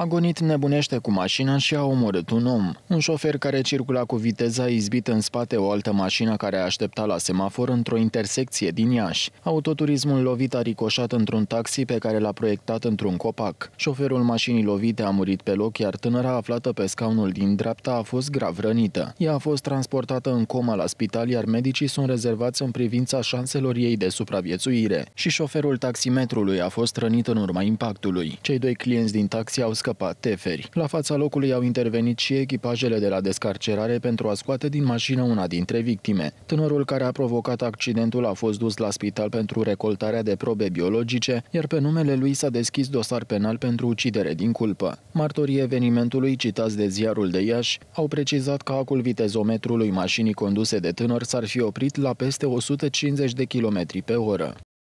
a gonit nebunește cu mașina și a omorât un om. Un șofer care circula cu viteza a izbit în spate o altă mașină care aștepta la semafor într-o intersecție din Iași. Autoturismul lovit a ricoșat într-un taxi pe care l-a proiectat într-un copac. Șoferul mașinii lovite a murit pe loc, iar tânăra aflată pe scaunul din dreapta a fost grav rănită. Ea a fost transportată în coma la spital, iar medicii sunt rezervați în privința șanselor ei de supraviețuire. Și șoferul taximetrului a fost rănit în urma impactului. Cei doi clienți din taxi au scăpat scăpa teferi. La fața locului au intervenit și echipajele de la descarcerare pentru a scoate din mașină una dintre victime. Tânărul care a provocat accidentul a fost dus la spital pentru recoltarea de probe biologice, iar pe numele lui s-a deschis dosar penal pentru ucidere din culpă. Martorii evenimentului, citați de ziarul de Iași, au precizat că acul vitezometrului mașinii conduse de tânăr s-ar fi oprit la peste 150 de km pe oră.